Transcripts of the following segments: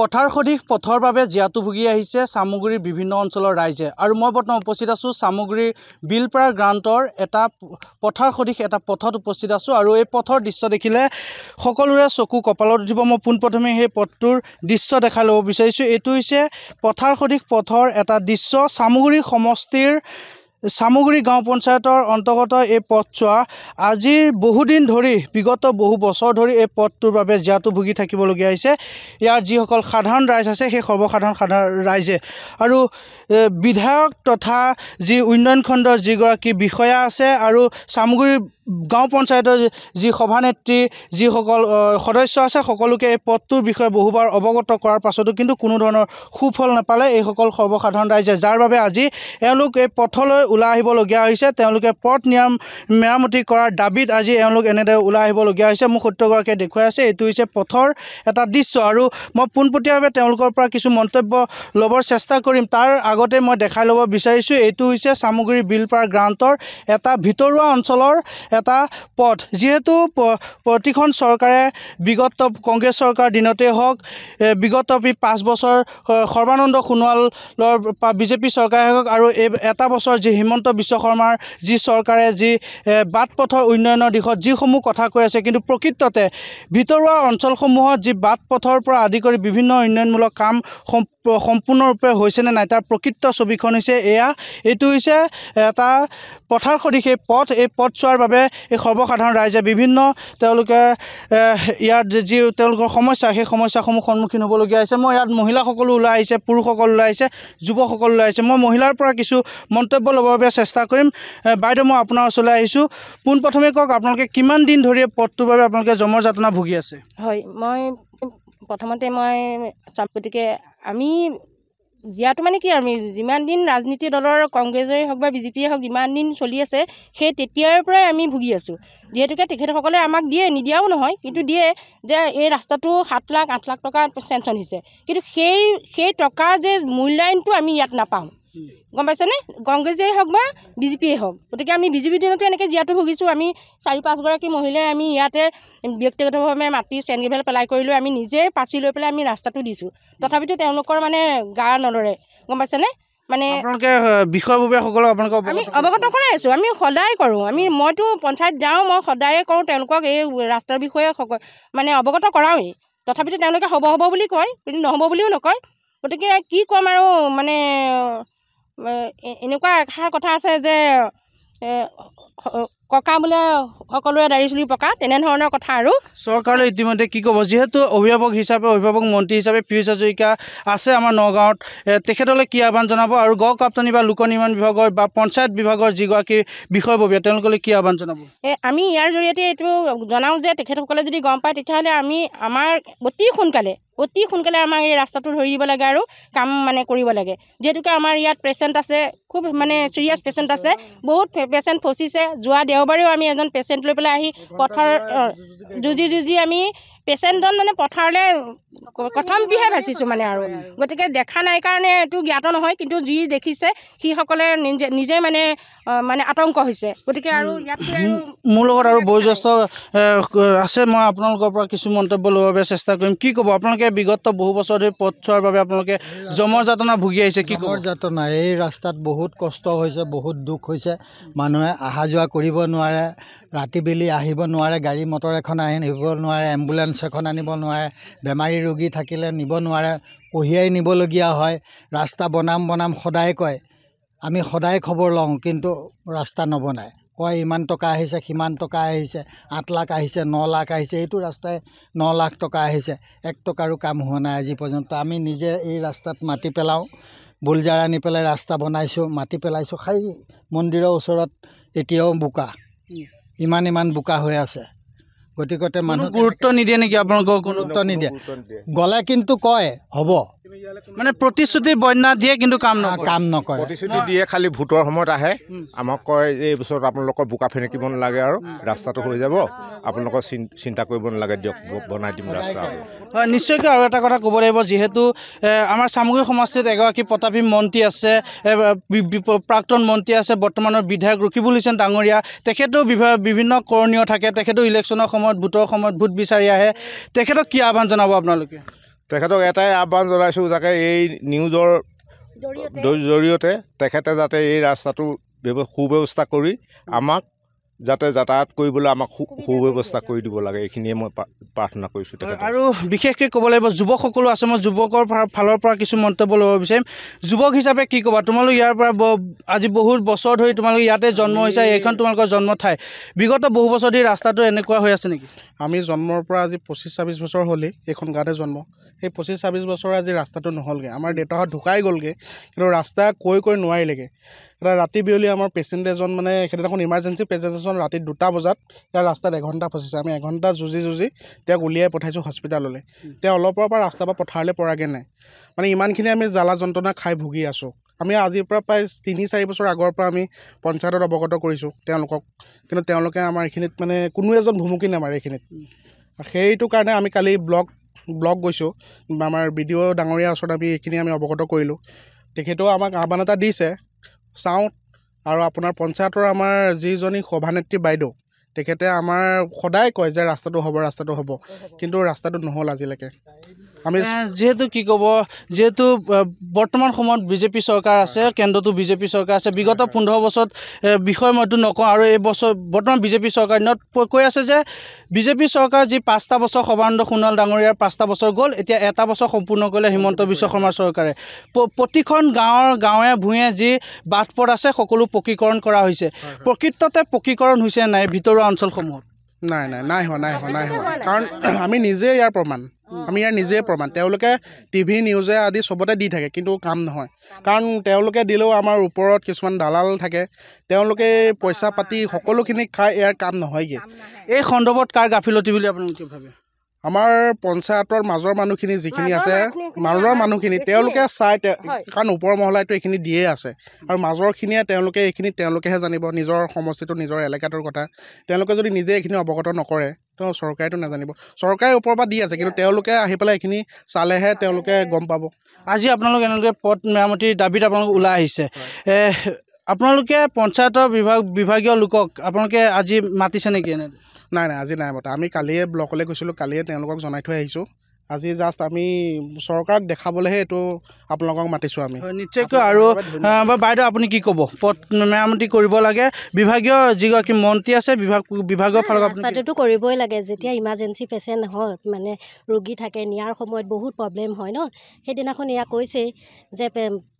পথাৰ সদৃশ পথৰ বাবে জীয়াতু ভুগি আহিছে চামগুৰিৰ বিভিন্ন অঞ্চলৰ ৰাইজে আৰু মই বৰ্তমান উপস্থিত আছোঁ চামগুৰিৰ বিলপাৰা গ্ৰান্টৰ এটা পথাৰ সদৃশ এটা পথত উপস্থিত আছোঁ আৰু এই পথৰ দৃশ্য দেখিলে সকলোৰে চকু কপালত উঠিব মই পোনপ্ৰথমে সেই পথটোৰ দৃশ্য দেখাই ল'ব বিচাৰিছোঁ এইটো হৈছে পথাৰ সদৃশ পথৰ এটা দৃশ্য চামগুৰি সমষ্টিৰ চামগুৰি গাঁও পঞ্চায়তৰ অন্তৰ্গত এই পথছোৱা আজি বহুদিন ধৰি বিগত বহু বছৰ ধৰি এই পথটোৰ বাবে জীয়াতু ভুগি থাকিবলগীয়া হৈছে ইয়াৰ যিসকল সাধাৰণ ৰাইজ আছে সেই সৰ্বসাধাৰণ সাধাৰণ ৰাইজে আৰু বিধায়ক তথা যি উন্নয়ন খণ্ডৰ যিগৰাকী বিষয়া আছে আৰু চামগুৰি গাঁও পঞ্চায়তৰ যি সভানেত্ৰী যিসকল সদস্য আছে সকলোকে এই পদটোৰ বিষয়ে বহুবাৰ অৱগত কৰাৰ পাছতো কিন্তু কোনো ধৰণৰ সুফল নাপালে এইসকল সৰ্বসাধাৰণ ৰাইজে যাৰ বাবে আজি এওঁলোক এই পথলৈ ওলাই আহিবলগীয়া হৈছে তেওঁলোকে পথ নিয়াম মেৰামতি কৰাৰ দাবীত আজি এওঁলোক এনেদৰে ওলাই আহিবলগীয়া হৈছে মোক সত্যগৰাকীয়ে দেখুৱাই আছে এইটো হৈছে পথৰ এটা দৃশ্য আৰু মই পোনপটীয়াভাৱে তেওঁলোকৰ পৰা কিছু মন্তব্য ল'বৰ চেষ্টা কৰিম তাৰ আগতে মই দেখাই ল'ব বিচাৰিছোঁ এইটো হৈছে চামগুৰি বিলপাৰ গ্ৰান্তৰ এটা ভিতৰুৱা অঞ্চলৰ এটা পথ যিহেতু প্ৰতিখন চৰকাৰে বিগত কংগ্ৰেছ চৰকাৰ দিনতে হওক বিগত পাঁচ বছৰ সৰ্বানন্দ সোণোৱালৰ বিজেপি চৰকাৰে হওক আৰু এই এটা বছৰ যি হিমন্ত বিশ্ব শৰ্মাৰ যি চৰকাৰে যি বাট পথৰ উন্নয়নৰ দিশত যিসমূহ কথা কৈ আছে কিন্তু প্ৰকৃততে ভিতৰুৱা অঞ্চলসমূহত যি বাট পথৰ পৰা আদি কৰি বিভিন্ন উন্নয়নমূলক কাম সম্পূৰ্ণৰূপে হৈছেনে নাই তাৰ প্ৰকৃত ছবিখন হৈছে এয়া এইটো হৈছে এটা পথাৰ সদৃশ এই পথ এই পথ চোৱাৰ বাবে হিচাপে এই সৰ্বসাধাৰণ ৰাইজে বিভিন্ন তেওঁলোকে ইয়াত যি তেওঁলোকৰ সমস্যা সেই সমস্যাসমূহ সন্মুখীন হ'বলগীয়া হৈছে মই ইয়াত মহিলাসকলো ওলাই আহিছে পুৰুষসকল ওলাই আহিছে যুৱকসকল ওলাই আহিছে মই মহিলাৰ পৰা কিছু মন্তব্য ল'বৰ বাবে চেষ্টা কৰিম বাইদেউ মই আপোনাৰ ওচৰলৈ আহিছোঁ পোনপ্ৰথমে কওক আপোনালোকে কিমান দিন ধৰি পথটোৰ বাবে আপোনালোকে জমৰ যাতনা ভুগি আছে হয় মই প্ৰথমতে মই গতিকে আমি জীয়াটো মানে কি আমি যিমান দিন ৰাজনীতি দলৰ কংগ্ৰেছৰে হওক বা বিজেপিয়ে হওক যিমান দিন চলি আছে সেই তেতিয়াৰ পৰাই আমি ভুগি আছোঁ যিহেতুকে তেখেতসকলে আমাক দিয়ে নিদিয়াও নহয় কিন্তু দিয়ে যে এই ৰাস্তাটো সাত লাখ আঠ লাখ টকা চেংচন হৈছে কিন্তু সেই সেই টকাৰ যে মূল্যায়নটো আমি ইয়াত নাপাওঁ গম পাইছেনে কংগ্ৰেছেই হওক বা বিজেপিয়ে হওক গতিকে আমি বিজেপি দিনতো এনেকৈ জীয়াতো ভুগিছোঁ আমি চাৰি পাঁচগৰাকী মহিলাই আমি ইয়াতে ব্যক্তিগতভাৱে মাটি চেনগেভেল পেলাই কৰি লৈ আমি নিজে পাচি লৈ পেলাই আমি ৰাস্তাটো দিছোঁ তথাপিতো তেওঁলোকৰ মানে গা নলৰে গম পাইছেনে মানে আপোনালোকে বিষয়ভাৱে আমি অৱগত কৰাই আছোঁ আমি সদায় কৰোঁ আমি মইতো পঞ্চায়ত যাওঁ মই সদায়ে কৰোঁ তেওঁলোকক এই ৰাস্তাৰ বিষয়ে মানে অৱগত কৰাওঁৱেই তথাপিতো তেওঁলোকে হ'ব হ'ব বুলি কয় কিন্তু নহ'ব বুলিও নকয় গতিকে কি ক'ম আৰু মানে এনেকুৱা এষাৰ কথা আছে যে ককা বোলে সকলোৱে দাঢ়ি চুলি পকা তেনেধৰণৰ কথা আৰু চৰকাৰে ইতিমধ্যে কি ক'ব যিহেতু অভিভাৱক হিচাপে অভিভাৱক মন্ত্ৰী হিচাপে পীয়ুষ হাজৰিকা আছে আমাৰ নগাঁৱত তেখেতলৈ কি আহ্বান জনাব আৰু গড় কাপ্তানি বা লোক নিৰ্মাণ বিভাগৰ বা পঞ্চায়ত বিভাগৰ যিগৰাকী বিষয়ববীয়া তেওঁলোকলৈ কি আহ্বান জনাব এই আমি ইয়াৰ জৰিয়তে এইটো জনাওঁ যে তেখেতসকলে যদি গম পায় তেতিয়াহ'লে আমি আমাৰ অতি সোনকালে অতি সোনকালে আমাৰ এই ৰাস্তাটো ধৰি দিব লাগে আৰু কাম মানে কৰিব লাগে যিহেতুকে আমাৰ ইয়াত পেচেণ্ট আছে খুব মানে ছিৰিয়াছ পেচেণ্ট আছে বহুত পেচেণ্ট ফচিছে যোৱা দেওবাৰেও আমি এজন পেচেণ্ট লৈ পেলাই আহি পথাৰ যুঁজি যুঁজি আমি পেচেণ্টজন মানে পথাৰলৈ প্ৰথম বিহে ভাচিছোঁ মানে আৰু গতিকে দেখা নাই কাৰণে এইটো জ্ঞাত নহয় কিন্তু যি দেখিছে সিসকলে নিজে নিজে মানে মানে আতংক হৈছে গতিকে আৰু ইয়াত মোৰ লগত আৰু বয়োজ্যেষ্ঠ আছে মই আপোনালোকৰ পৰা কিছু মন্তব্য ল'বৰ বাবে চেষ্টা কৰিম কি ক'ব আপোনালোকে বিগত বহু বছৰ ধৰি পথ চোৱাৰ বাবে আপোনালোকে জমৰ যাতনা ভুগি আহিছে কি জমৰ যাতনা এই ৰাস্তাত বহুত কষ্ট হৈছে বহুত দুখ হৈছে মানুহে অহা যোৱা কৰিব নোৱাৰে ৰাতি বেলি আহিব নোৱাৰে গাড়ী মটৰ এখন আহি আহিব নোৱাৰে এম্বুলেঞ্চ এম্বুলেঞ্চ এখন আনিব নোৱাৰে বেমাৰী ৰোগী থাকিলে নিব নোৱাৰে কঢ়িয়াই নিবলগীয়া হয় ৰাস্তা বনাম বনাম সদায় কয় আমি সদায় খবৰ লওঁ কিন্তু ৰাস্তা নবনায় কয় ইমান টকা আহিছে সিমান টকা আহিছে আঠ লাখ আহিছে ন লাখ আহিছে এইটো ৰাস্তাই ন লাখ টকা আহিছে এক টকাৰো কাম হোৱা নাই আজি পৰ্যন্ত আমি নিজে এই ৰাস্তাত মাটি পেলাওঁ বুলজাৰ আনি পেলাই ৰাস্তা বনাইছোঁ মাটি পেলাইছোঁ সেই মন্দিৰৰ ওচৰত এতিয়াও বোকা ইমান ইমান বোকা হৈ আছে গতিকতে মানুহ গুৰুত্ব নিদিয়ে নেকি আপোনালোকক গুৰুত্ব নিদিয়ে গ'লে কিন্তু কয় হ'ব মানে প্ৰতিশ্ৰুতি বন্যা দিয়ে কিন্তু কাম কাম নকৰে প্ৰতিশ্ৰুতি দিয়ে খালি ভোটৰ সময়ত আহে আমাক কয় যে এইবছৰত আপোনালোকৰ বোকা ফেনেকিব নালাগে আৰু ৰাস্তাটো হৈ যাব আপোনালোকৰ চিন্তা কৰিব নালাগে দিয়ক বনাই দিম ৰাস্তা হয় নিশ্চয়কৈ আৰু এটা কথা ক'ব লাগিব যিহেতু আমাৰ চামগুৰি সমষ্টিত এগৰাকী প্ৰতাপী মন্ত্ৰী আছে প্ৰাক্তন মন্ত্ৰী আছে বৰ্তমানৰ বিধায়ক ৰখিবুল হুছেন ডাঙৰীয়া তেখেতেও বিভিন্ন কৰণীয় থাকে তেখেতো ইলেকশ্যনৰ সময়ত ভোটৰ সময়ত ভোট বিচাৰি আহে তেখেতক কি আহ্বান জনাব আপোনালোকে তেখেতক এটাই আহ্বান জনাইছোঁ যাতে এই নিউজৰ জৰিয়তে তেখেতে যাতে এই ৰাস্তাটো সুব্যৱস্থা কৰি আমাক যাতে যাতায়াত কৰিবলৈ আমাক সু ব্যৱস্থা কৰি দিব লাগে এইখিনিয়ে মই প্ৰাৰ্থনা কৰিছোঁ আৰু বিশেষকৈ ক'ব লাগিব যুৱকসকলো আছে মই যুৱকৰ ফালৰ পৰা কিছু মন্তব্য ল'ব বিচাৰিম যুৱক হিচাপে কি ক'বা তোমালোক ইয়াৰ পৰা আজি বহুত বছৰ ধৰি তোমালোক ইয়াতে জন্ম হৈছে এইখন তোমালোকৰ জন্ম ঠাই বিগত বহু বছৰ ধৰি ৰাস্তাটো এনেকুৱা হৈ আছে নেকি আমি জন্মৰ পৰা আজি পঁচিছ ছাব্বিছ বছৰ হ'লেই এইখন গাঁৱতে জন্ম সেই পঁচিছ ছাব্বিছ বছৰ আজি ৰাস্তাটো নহ'লগৈ আমাৰ দেউতাহঁত ঢুকাই গ'লগৈ কিন্তু ৰাস্তা কৈ কৈ নোৱাৰিলেগৈ এটা ৰাতি বিয়লি আমাৰ পেচেণ্ট এজন মানে এখন ইমাৰ্জেঞ্চি পেচেণ্ট এজন ৰাতি দুটা বজাত ইয়াৰ ৰাস্তাত এঘণ্টা ফচিছে আমি এঘণ্টা যুঁজি যুঁজি তেওঁক উলিয়াই পঠাইছোঁ হস্পিটেললৈ তেওঁ অলপৰ পৰা ৰাস্তাৰ পৰা পথাৰলৈ পৰাগৈ নাই মানে ইমানখিনি আমি জ্বালা যন্ত্ৰণা খাই ভুগি আছোঁ আমি আজিৰ পৰা প্ৰায় তিনি চাৰি বছৰ আগৰ পৰা আমি পঞ্চায়তত অৱগত কৰিছোঁ তেওঁলোকক কিন্তু তেওঁলোকে আমাৰ এইখিনিত মানে কোনো এজন ভুমুকি নামাৰে এইখিনিত সেইটো কাৰণে আমি কালি ব্লক ব্লক গৈছোঁ আমাৰ বি ডি অ' ডাঙৰীয়াৰ ওচৰত আমি এইখিনি আমি অৱগত কৰিলোঁ তেখেতেও আমাক আহ্বান এটা দিছে চাওঁ আৰু আপোনাৰ পঞ্চায়তৰ আমাৰ যিজনী সভানেত্ৰী বাইদেউ তেখেতে আমাৰ সদায় কয় যে ৰাস্তাটো হ'ব ৰাস্তাটো হ'ব কিন্তু ৰাস্তাটো নহ'ল আজিলৈকে আমি যিহেতু কি ক'ব যিহেতু বৰ্তমান সময়ত বিজেপি চৰকাৰ আছে কেন্দ্ৰটো বিজেপি চৰকাৰ আছে বিগত পোন্ধৰ বছৰত বিষয় মইতো নকওঁ আৰু এই বছৰ বৰ্তমান বিজেপি চৰকাৰ দিনত কৈ আছে যে বিজেপি চৰকাৰ যি পাঁচটা বছৰ সৰ্বানন্দ সোণোৱাল ডাঙৰীয়াৰ পাঁচটা বছৰ গ'ল এতিয়া এটা বছৰ সম্পূৰ্ণ কৰিলে হিমন্ত বিশ্ব শৰ্মাৰ চৰকাৰে প্ৰতিখন গাঁৱৰ গাঁৱে ভূঞে যি বাট পথ আছে সকলো পকীকৰণ কৰা হৈছে প্ৰকৃততে পকীকৰণ হৈছে নাই ভিতৰুৱা অঞ্চলসমূহত নাই নাই নাই হোৱা নাই হোৱা নাই হোৱা কাৰণ আমি নিজেই ইয়াৰ প্ৰমাণ আমি ইয়াৰ নিজেই প্ৰমাণ তেওঁলোকে টি ভি নিউজে আদি চবতে দি থাকে কিন্তু কাম নহয় কাৰণ তেওঁলোকে দিলেও আমাৰ ওপৰত কিছুমান দালাল থাকে তেওঁলোকে পইচা পাতি সকলোখিনি খাই ইয়াৰ কাম নহয়গৈ এই সন্দৰ্ভত কাৰ গাফিলতি বুলি আপোনালোকে ভাবে আমাৰ পঞ্চায়তৰ মাজৰ মানুহখিনি যিখিনি আছে মাজৰ মানুহখিনি তেওঁলোকে চাই কাৰণ ওপৰ মহলাইটো এইখিনি দিয়ে আছে আৰু মাজৰখিনিয়ে তেওঁলোকে এইখিনি তেওঁলোকেহে জানিব নিজৰ সমষ্টিটো নিজৰ এলেকাটোৰ কথা তেওঁলোকে যদি নিজে এইখিনি অৱগত নকৰে তো চৰকাৰেতো নাজানিব চৰকাৰে ওপৰৰ পৰা দি আছে কিন্তু তেওঁলোকে আহি পেলাই এইখিনি চালেহে তেওঁলোকে গম পাব আজি আপোনালোকে এনেকৈ পথ মেৰামতিৰ দাবীত আপোনালোক ওলাই আহিছে আপোনালোকে পঞ্চায়তৰ বিভাগ বিভাগীয় লোকক আপোনালোকে আজি মাতিছে নেকি এনে নাই নাই আজি নাই মতা আমি কালিয়ে ব্লকলৈ গৈছিলোঁ কালিয়ে তেওঁলোকক জনাই থৈ আহিছোঁ আজি জাষ্ট আমি চৰকাৰক দেখাবলৈহে এইটো আপোনালোকক মাতিছোঁ আমি নিশ্চয়কৈ আৰু বাইদেউ আপুনি কি ক'ব পথ মেৰামতি কৰিব লাগে বিভাগীয় যিগৰাকী মন্ত্ৰী আছে বিভাগ বিভাগৰ ফালৰ ৰাস্তাটোতো কৰিবই লাগে যেতিয়া ইমাৰ্জেঞ্চি পেচেণ্ট হয় মানে ৰোগী থাকে নিয়াৰ সময়ত বহুত প্ৰব্লেম হয় ন সেইদিনাখন এয়া কৈছেই যে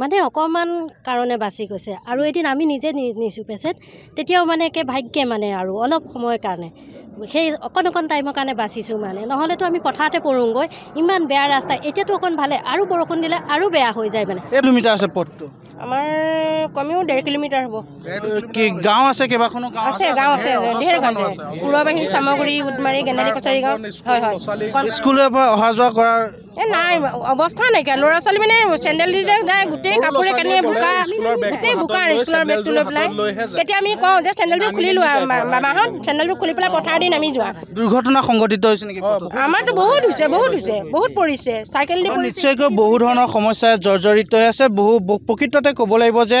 মানে অকণমান কাৰণে বাচি গৈছে আৰু এদিন আমি নিজে নি নিছোঁ পেচেণ্ট তেতিয়াও মানে একে ভাগ্যে মানে আৰু অলপ সময়ৰ কাৰণে সেই অকণ অকণ টাইমৰ কাৰণে বাচিছোঁ মানে নহ'লেতো আমি পথাৰতে পৰোঁগৈ ইমান বেয়া ৰাস্তা এতিয়াতো অকণ ভালে আৰু বৰষুণ দিলে আৰু বেয়া হৈ যায় মানে আমাৰ কমেও ডেৰ কিলোমিটাৰ হ'ব গাঁও আছে কেইবাখনো আছে গাঁও আছে ঢেৰ গাঁও আছে পুৰবাহী চামগুৰি উদমাৰী গেনাৰী কছাৰী গাঁও হয় হয় স্কুলৰ পৰা অহা যোৱা কৰাৰ এই নাই অৱস্থা নাইকিয়া ল'ৰা ছোৱালী মানে চেণ্ডেল দি যায় গোটেই কাপোৰে কানিয়ে বোকা গোটেই বোকা স্কুলৰ বেগটো লৈ পেলাই তেতিয়া আমি কওঁ যে চেণ্ডেলটো খুলি লোৱা মাহত চেণ্ডেলটো খুলি পেলাই পথাৰ দি নামি যোৱা দুৰ্ঘটনা সংঘটিত হৈছে নেকি আমাৰতো বহুত হৈছে বহুত হৈছে বহুত পৰিছে চাইকেল নিশ্চয়কৈ বহু ধৰণৰ সমস্যাই জৰ্জৰিত হৈ আছে বহু প্ৰকৃততে ক'ব লাগিব যে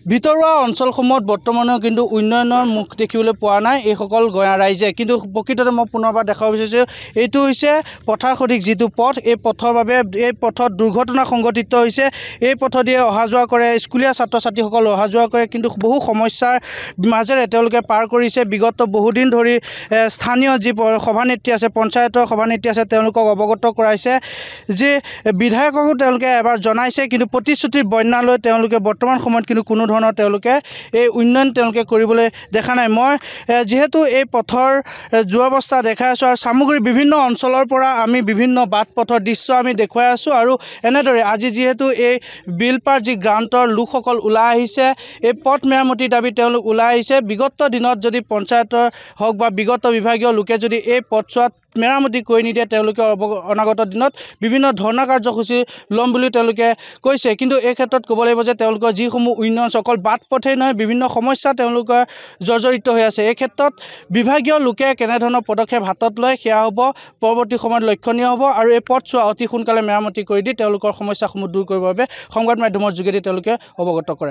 ভিতৰুৱা অঞ্চলসমূহত বৰ্তমানেও কিন্তু উন্নয়নৰ মুখ দেখিবলৈ পোৱা নাই এইসকল গঞা ৰাইজে কিন্তু প্ৰকৃততে মই পুনৰবাৰ দেখাব বিচাৰিছোঁ এইটো হৈছে পথাৰ সদৃশ যিটো পথ এই পথৰ বাবে এই পথত দুৰ্ঘটনা সংঘটিত হৈছে এই পথেদিয়ে অহা যোৱা কৰে স্কুলীয়া ছাত্ৰ ছাত্ৰীসকল অহা যোৱা কৰে কিন্তু বহু সমস্যাৰ মাজেৰে তেওঁলোকে পাৰ কৰিছে বিগত বহুদিন ধৰি স্থানীয় যি সভানেত্ৰী আছে পঞ্চায়তৰ সভানেত্ৰী আছে তেওঁলোকক অৱগত কৰাইছে যি বিধায়ককো তেওঁলোকে এবাৰ জনাইছে কিন্তু প্ৰতিশ্ৰুতিৰ বন্যালৈ তেওঁলোকে বৰ্তমান সময়ত কিন্তু কোনো ধৰণৰ তেওঁলোকে এই উন্নয়ন তেওঁলোকে কৰিবলৈ দেখা নাই মই যিহেতু এই পথৰ যোৱাৱস্থা দেখাই আছোঁ আৰু চামগুৰি বিভিন্ন অঞ্চলৰ পৰা আমি বিভিন্ন বাট পথৰ দৃশ্য আমি দেখুৱাই আছোঁ আৰু এনেদৰে আজি যিহেতু এই বিলপাৰ যি গ্ৰান্টৰ লোকসকল ওলাই আহিছে এই পথ মেৰামতিৰ দাবী তেওঁলোক ওলাই আহিছে বিগত দিনত যদি পঞ্চায়তৰ হওক বা বিগত বিভাগীয় লোকে যদি এই পথছোৱাত মেৰামতি কৰি নিদিয়ে তেওঁলোকে অনাগত দিনত বিভিন্ন ধৰণৰ কাৰ্যসূচী ল'ম বুলি তেওঁলোকে কৈছে কিন্তু এই ক্ষেত্ৰত ক'ব লাগিব যে তেওঁলোকৰ যিসমূহ উন্নয়ন অকল বাট পথেই নহয় বিভিন্ন সমস্যা তেওঁলোকে জৰ্জৰিত হৈ আছে এই ক্ষেত্ৰত বিভাগীয় লোকে কেনেধৰণৰ পদক্ষেপ হাতত লয় সেয়া হ'ব পৰৱৰ্তী সময়ত লক্ষণীয় হ'ব আৰু এই পথছোৱা অতি সোনকালে মেৰামতি কৰি দি তেওঁলোকৰ সমস্যাসমূহ দূৰ কৰিবৰ বাবে সংবাদ মাধ্যমৰ যোগেদি তেওঁলোকে অৱগত কৰে